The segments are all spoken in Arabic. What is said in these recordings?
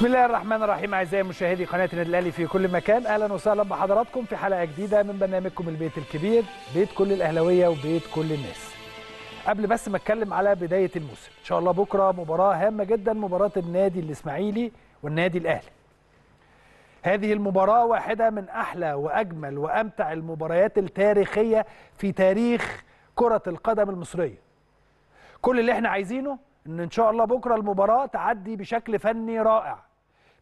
بسم الله الرحمن الرحيم اعزائي مشاهدي قناه النادي الاهلي في كل مكان اهلا وسهلا بحضراتكم في حلقه جديده من برنامجكم البيت الكبير بيت كل الاهلاويه وبيت كل الناس قبل بس ما اتكلم على بدايه الموسم ان شاء الله بكره مباراه هامه جدا مباراه النادي الاسماعيلي والنادي الاهلي هذه المباراه واحده من احلى واجمل وامتع المباريات التاريخيه في تاريخ كره القدم المصريه كل اللي احنا عايزينه ان ان شاء الله بكره المباراه تعدي بشكل فني رائع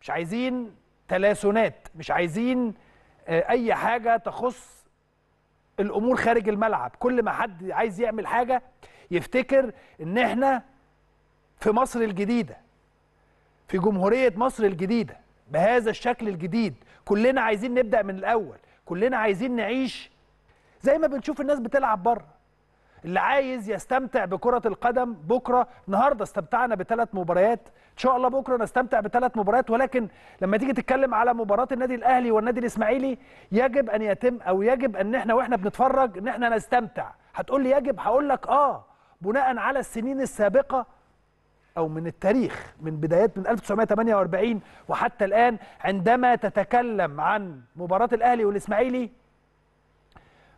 مش عايزين تلاسنات مش عايزين آه، اي حاجه تخص الامور خارج الملعب كل ما حد عايز يعمل حاجه يفتكر ان احنا في مصر الجديده في جمهوريه مصر الجديده بهذا الشكل الجديد كلنا عايزين نبدا من الاول كلنا عايزين نعيش زي ما بنشوف الناس بتلعب بره اللي عايز يستمتع بكرة القدم بكرة النهاردة استمتعنا بثلاث مباريات إن شاء الله بكرة نستمتع بثلاث مباريات ولكن لما تيجي تتكلم على مباراة النادي الأهلي والنادي الإسماعيلي يجب أن يتم أو يجب أن إحنا وإحنا بنتفرج إن إحنا نستمتع هتقول لي يجب هقول لك آه بناء على السنين السابقة أو من التاريخ من بدايات من 1948 وحتى الآن عندما تتكلم عن مباراة الأهلي والإسماعيلي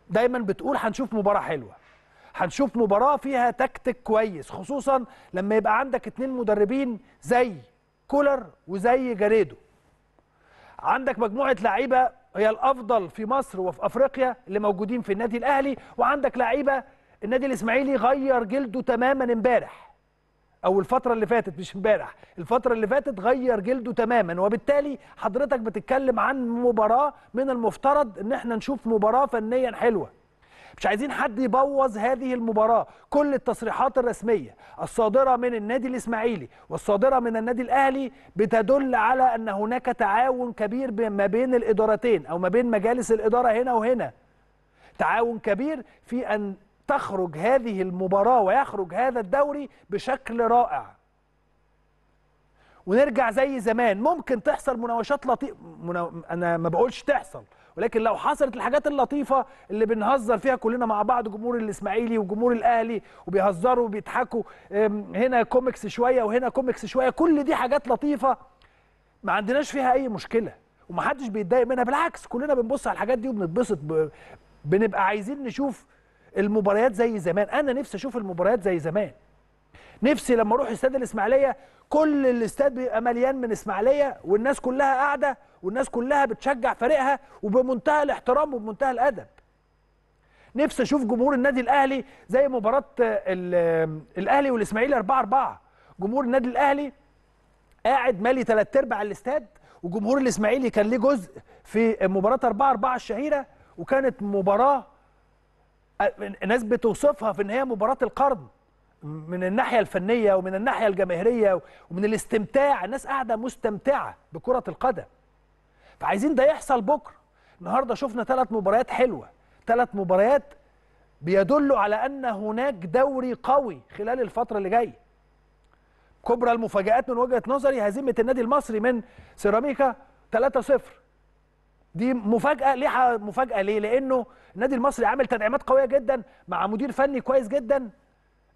دايما بتقول هنشوف مباراة حلوة هنشوف مباراه فيها تكتيك كويس خصوصا لما يبقى عندك اتنين مدربين زي كولر وزي جاريدو عندك مجموعه لعيبه هي الافضل في مصر وفي افريقيا اللي موجودين في النادي الاهلي وعندك لعيبه النادي الاسماعيلي غير جلده تماما امبارح او الفتره اللي فاتت مش امبارح الفتره اللي فاتت غير جلده تماما وبالتالي حضرتك بتتكلم عن مباراه من المفترض ان احنا نشوف مباراه فنيا حلوه مش عايزين حد يبوظ هذه المباراه كل التصريحات الرسميه الصادره من النادي الاسماعيلي والصادره من النادي الاهلي بتدل على ان هناك تعاون كبير ما بين الادارتين او ما بين مجالس الاداره هنا وهنا تعاون كبير في ان تخرج هذه المباراه ويخرج هذا الدوري بشكل رائع ونرجع زي زمان ممكن تحصل مناوشات لطيفه منو... انا ما بقولش تحصل ولكن لو حصلت الحاجات اللطيفه اللي بنهزر فيها كلنا مع بعض جمهور الاسماعيلي وجمهور الاهلي وبيهزروا وبيضحكوا هنا كوميكس شويه وهنا كوميكس شويه كل دي حاجات لطيفه ما عندناش فيها اي مشكله ومحدش بيتضايق منها بالعكس كلنا بنبص على الحاجات دي وبنتبسط بنبقى عايزين نشوف المباريات زي زمان انا نفسي اشوف المباريات زي زمان نفسي لما اروح استاد الاسماعيليه كل الاستاد بيبقى مليان من اسماعيليه والناس كلها قاعده والناس كلها بتشجع فريقها وبمنتهى الاحترام وبمنتهى الادب نفسي اشوف جمهور النادي الاهلي زي مباراه الاهلي والاسماعيلي 4 4 جمهور النادي الاهلي قاعد مالي ثلاث ارباع الاستاد وجمهور الاسماعيلي كان ليه جزء في مباراه 4 4 الشهيره وكانت مباراه ناس بتوصفها في ان هي مباراه القرن من الناحيه الفنيه ومن الناحيه الجماهيريه ومن الاستمتاع الناس قاعده مستمتعه بكره القدم فعايزين ده يحصل بكره النهارده شفنا ثلاث مباريات حلوه ثلاث مباريات بيدلوا على ان هناك دوري قوي خلال الفتره اللي جايه كبرى المفاجات من وجهه نظري هزيمه النادي المصري من سيراميكا 3-0 دي مفاجاه ليه مفاجاه ليه لانه النادي المصري عامل تدعيمات قويه جدا مع مدير فني كويس جدا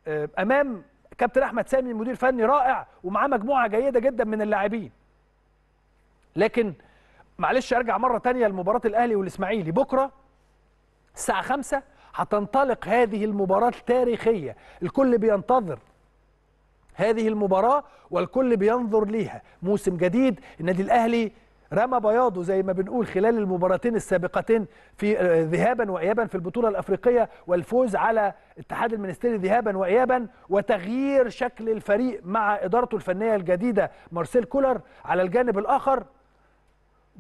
آه، امام كابتن احمد سامي مدير فني رائع ومعاه مجموعه جيده جدا من اللاعبين لكن معلش ارجع مره ثانيه لمباراه الاهلي والاسماعيلي بكره الساعه 5 هتنطلق هذه المباراه التاريخيه الكل بينتظر هذه المباراه والكل بينظر ليها موسم جديد النادي الاهلي رمى بياضه زي ما بنقول خلال المباراتين السابقتين في آه، ذهابا وايابا في البطوله الافريقيه والفوز على اتحاد المنستيري ذهابا وايابا وتغيير شكل الفريق مع ادارته الفنيه الجديده مارسيل كولر على الجانب الاخر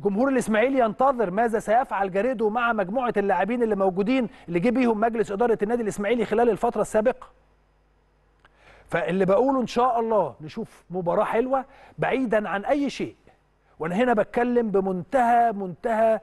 جمهور الاسماعيلي ينتظر ماذا سيفعل جاريدو مع مجموعه اللاعبين اللي موجودين اللي جه بيهم مجلس اداره النادي الاسماعيلي خلال الفتره السابقه فاللي بقوله ان شاء الله نشوف مباراه حلوه بعيدا عن اي شيء وانا هنا بتكلم بمنتهى منتهى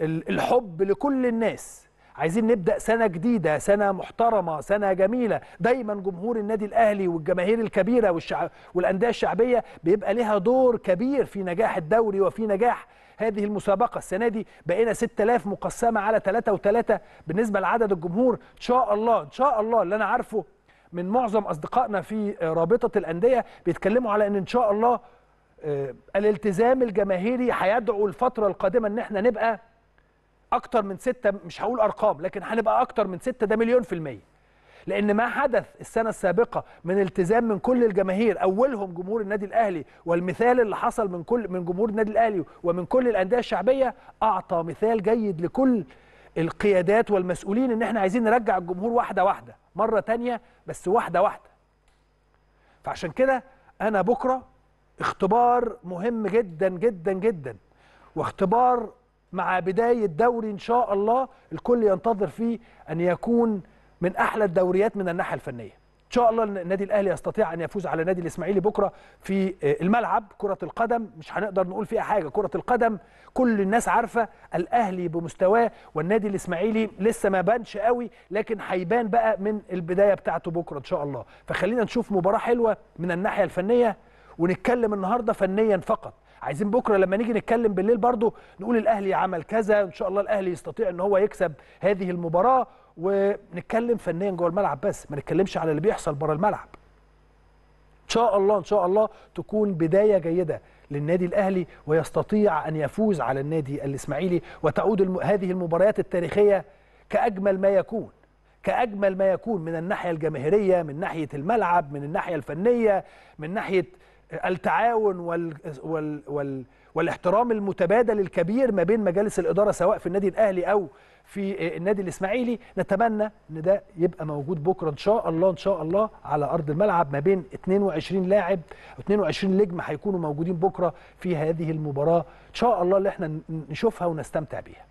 الحب لكل الناس عايزين نبدا سنه جديده سنه محترمه سنه جميله دايما جمهور النادي الاهلي والجماهير الكبيره والشع... والانديه الشعبيه بيبقى لها دور كبير في نجاح الدوري وفي نجاح هذه المسابقه السنه دي بقينا 6000 مقسمه على 3 و3 بالنسبه لعدد الجمهور ان شاء الله ان شاء الله اللي انا عارفه من معظم اصدقائنا في رابطه الانديه بيتكلموا على ان ان شاء الله آه، الالتزام الجماهيري هيدعو الفتره القادمه ان احنا نبقى اكتر من ستة مش هقول ارقام لكن هنبقى اكتر من ستة ده مليون في المية لان ما حدث السنة السابقة من التزام من كل الجماهير اولهم جمهور النادي الاهلي والمثال اللي حصل من كل من جمهور النادي الاهلي ومن كل الاندية الشعبية اعطى مثال جيد لكل القيادات والمسؤولين ان احنا عايزين نرجع الجمهور واحدة واحدة مرة تانية بس واحدة واحدة فعشان كده انا بكرة اختبار مهم جدا جدا جدا واختبار مع بداية دوري إن شاء الله الكل ينتظر فيه أن يكون من أحلى الدوريات من الناحية الفنية ان شاء الله النادي الاهلي يستطيع ان يفوز على نادي الاسماعيلي بكره في آه، الملعب كره القدم مش هنقدر نقول فيها حاجه كره القدم كل الناس عارفه الاهلي بمستواه والنادي الاسماعيلي لسه ما بانش قوي لكن هيبان بقى من البدايه بتاعته بكره ان شاء الله فخلينا نشوف مباراه حلوه من الناحيه الفنيه ونتكلم النهارده فنيا فقط عايزين بكره لما نيجي نتكلم بالليل برضو نقول الاهلي عمل كذا ان شاء الله الاهلي يستطيع ان هو يكسب هذه المباراه ونتكلم فنيا جوه الملعب بس ما نتكلمش على اللي بيحصل بره الملعب ان شاء الله ان شاء الله تكون بدايه جيده للنادي الاهلي ويستطيع ان يفوز على النادي الاسماعيلي وتعود الم... هذه المباريات التاريخيه كاجمل ما يكون كاجمل ما يكون من الناحيه الجماهيريه من ناحيه الملعب من الناحيه الفنيه من ناحيه التعاون وال... وال... وال... والاحترام المتبادل الكبير ما بين مجالس الإدارة سواء في النادي الأهلي أو في النادي الإسماعيلي نتمنى إن ده يبقى موجود بكرة إن شاء الله إن شاء الله على أرض الملعب ما بين 22 لاعب 22 نجم هيكونوا موجودين بكرة في هذه المباراة إن شاء الله اللي احنا نشوفها ونستمتع بيها